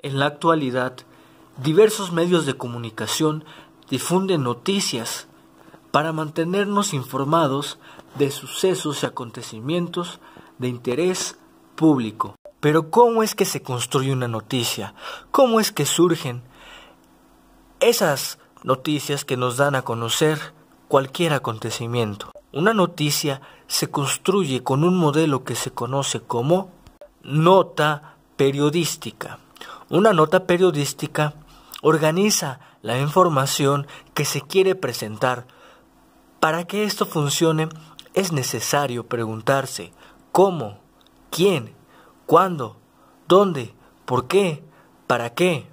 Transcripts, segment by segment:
En la actualidad, diversos medios de comunicación difunden noticias para mantenernos informados de sucesos y acontecimientos de interés público. Pero ¿cómo es que se construye una noticia? ¿Cómo es que surgen esas noticias que nos dan a conocer cualquier acontecimiento? Una noticia se construye con un modelo que se conoce como nota periodística. Una nota periodística organiza la información que se quiere presentar. Para que esto funcione es necesario preguntarse cómo, quién, cuándo, dónde, por qué, para qué.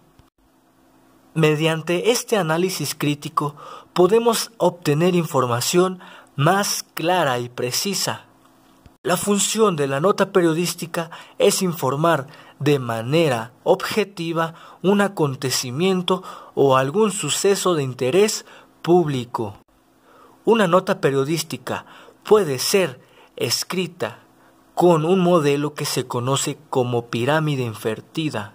Mediante este análisis crítico podemos obtener información más clara y precisa la función de la nota periodística es informar de manera objetiva un acontecimiento o algún suceso de interés público. Una nota periodística puede ser escrita con un modelo que se conoce como pirámide invertida.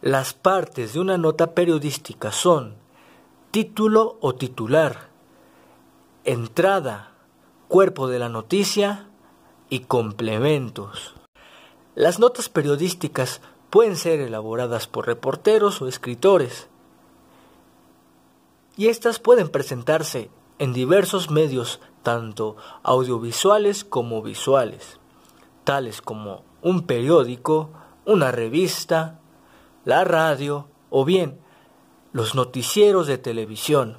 Las partes de una nota periodística son título o titular, entrada, cuerpo de la noticia y complementos. Las notas periodísticas pueden ser elaboradas por reporteros o escritores, y estas pueden presentarse en diversos medios, tanto audiovisuales como visuales, tales como un periódico, una revista, la radio o bien los noticieros de televisión.